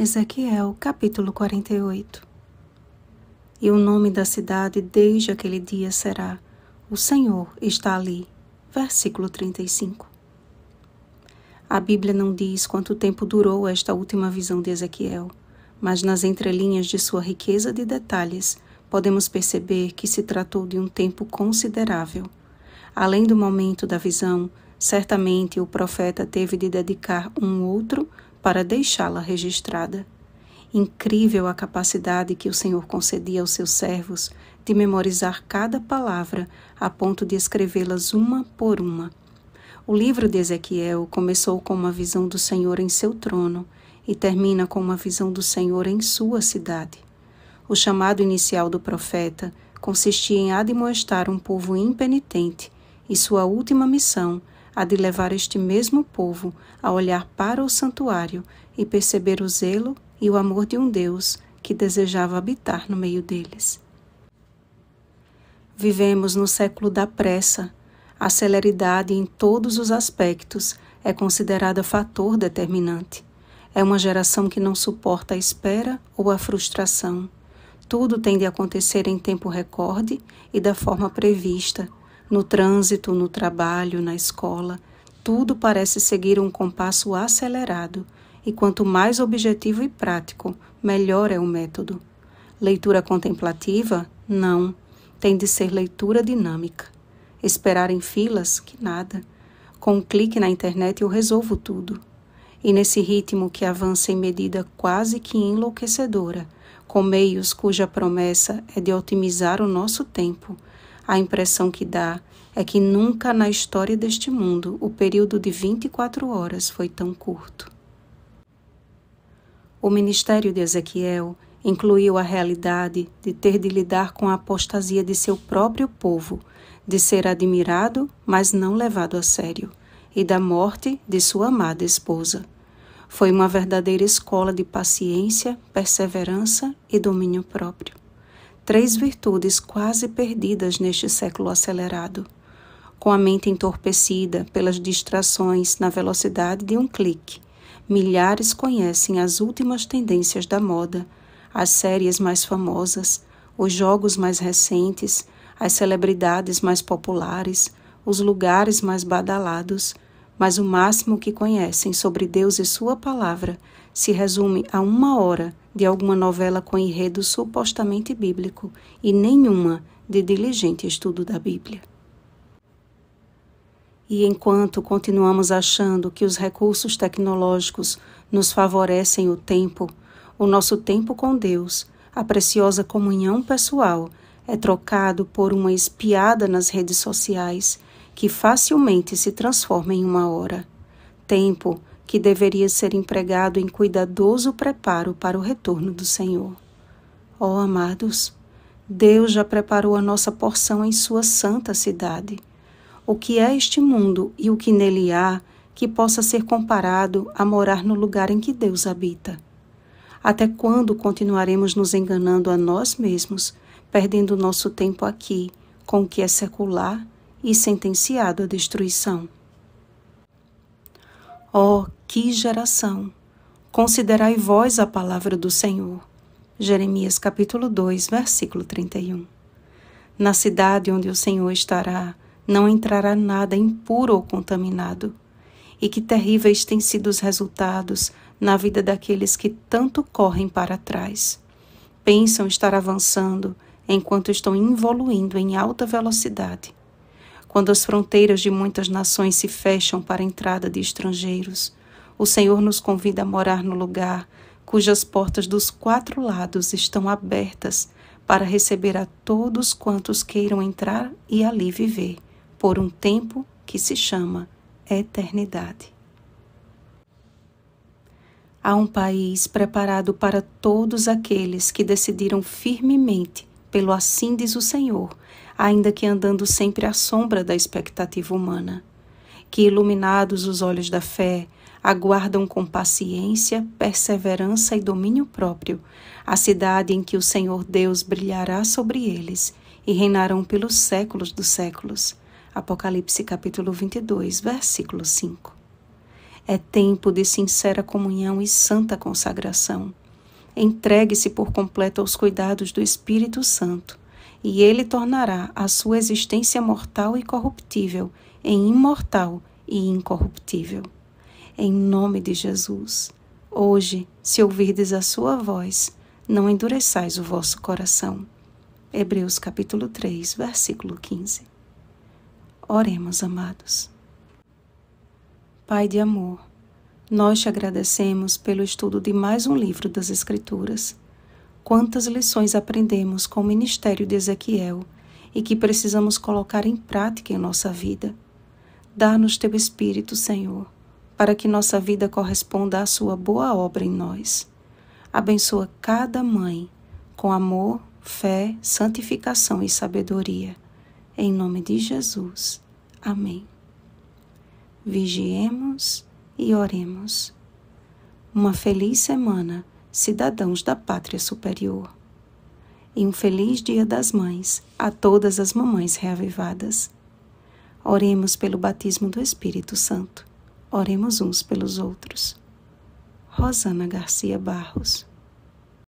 Ezequiel capítulo 48 E o nome da cidade desde aquele dia será O Senhor está ali. Versículo 35 A Bíblia não diz quanto tempo durou esta última visão de Ezequiel, mas nas entrelinhas de sua riqueza de detalhes podemos perceber que se tratou de um tempo considerável. Além do momento da visão, certamente o profeta teve de dedicar um outro para deixá-la registrada. Incrível a capacidade que o Senhor concedia aos seus servos de memorizar cada palavra a ponto de escrevê-las uma por uma. O livro de Ezequiel começou com uma visão do Senhor em seu trono e termina com uma visão do Senhor em sua cidade. O chamado inicial do profeta consistia em admoestar um povo impenitente, e sua última missão há de levar este mesmo povo a olhar para o santuário e perceber o zelo e o amor de um Deus que desejava habitar no meio deles. Vivemos no século da pressa. A celeridade em todos os aspectos é considerada fator determinante. É uma geração que não suporta a espera ou a frustração. Tudo tem de acontecer em tempo recorde e da forma prevista no trânsito, no trabalho, na escola, tudo parece seguir um compasso acelerado, e quanto mais objetivo e prático, melhor é o método. Leitura contemplativa? Não. Tem de ser leitura dinâmica. Esperar em filas? Que nada. Com um clique na internet eu resolvo tudo. E nesse ritmo que avança em medida quase que enlouquecedora, com meios cuja promessa é de otimizar o nosso tempo, a impressão que dá é que nunca na história deste mundo o período de 24 horas foi tão curto. O ministério de Ezequiel incluiu a realidade de ter de lidar com a apostasia de seu próprio povo, de ser admirado, mas não levado a sério, e da morte de sua amada esposa. Foi uma verdadeira escola de paciência, perseverança e domínio próprio três virtudes quase perdidas neste século acelerado. Com a mente entorpecida pelas distrações na velocidade de um clique, milhares conhecem as últimas tendências da moda, as séries mais famosas, os jogos mais recentes, as celebridades mais populares, os lugares mais badalados, mas o máximo que conhecem sobre Deus e Sua palavra se resume a uma hora de alguma novela com enredo supostamente bíblico e nenhuma de diligente estudo da Bíblia. E enquanto continuamos achando que os recursos tecnológicos nos favorecem o tempo, o nosso tempo com Deus, a preciosa comunhão pessoal, é trocado por uma espiada nas redes sociais que facilmente se transforma em uma hora. Tempo que deveria ser empregado em cuidadoso preparo para o retorno do Senhor. Ó oh, amados, Deus já preparou a nossa porção em Sua santa cidade. O que é este mundo e o que nele há que possa ser comparado a morar no lugar em que Deus habita? Até quando continuaremos nos enganando a nós mesmos, perdendo nosso tempo aqui com o que é secular e sentenciado à destruição? Oh, que geração! Considerai vós a palavra do Senhor. Jeremias capítulo 2, versículo 31. Na cidade onde o Senhor estará, não entrará nada impuro ou contaminado. E que terríveis têm sido os resultados na vida daqueles que tanto correm para trás. Pensam estar avançando enquanto estão involuindo em alta velocidade. Quando as fronteiras de muitas nações se fecham para a entrada de estrangeiros, o Senhor nos convida a morar no lugar cujas portas dos quatro lados estão abertas para receber a todos quantos queiram entrar e ali viver, por um tempo que se chama eternidade. Há um país preparado para todos aqueles que decidiram firmemente pelo assim diz o Senhor, ainda que andando sempre à sombra da expectativa humana que, iluminados os olhos da fé, aguardam com paciência, perseverança e domínio próprio a cidade em que o Senhor Deus brilhará sobre eles e reinarão pelos séculos dos séculos. Apocalipse capítulo 22, versículo 5. É tempo de sincera comunhão e santa consagração. Entregue-se por completo aos cuidados do Espírito Santo, e ele tornará a sua existência mortal e corruptível é imortal e incorruptível. Em nome de Jesus, hoje, se ouvirdes a sua voz, não endureçais o vosso coração. Hebreus capítulo 3, versículo 15. Oremos, amados. Pai de amor, nós te agradecemos pelo estudo de mais um livro das Escrituras. Quantas lições aprendemos com o ministério de Ezequiel e que precisamos colocar em prática em nossa vida. Dá-nos teu Espírito, Senhor, para que nossa vida corresponda à sua boa obra em nós. Abençoa cada mãe com amor, fé, santificação e sabedoria. Em nome de Jesus. Amém. Vigiemos e oremos. Uma feliz semana, cidadãos da Pátria Superior. E um feliz Dia das Mães a todas as mamães reavivadas. Oremos pelo batismo do Espírito Santo. Oremos uns pelos outros. Rosana Garcia Barros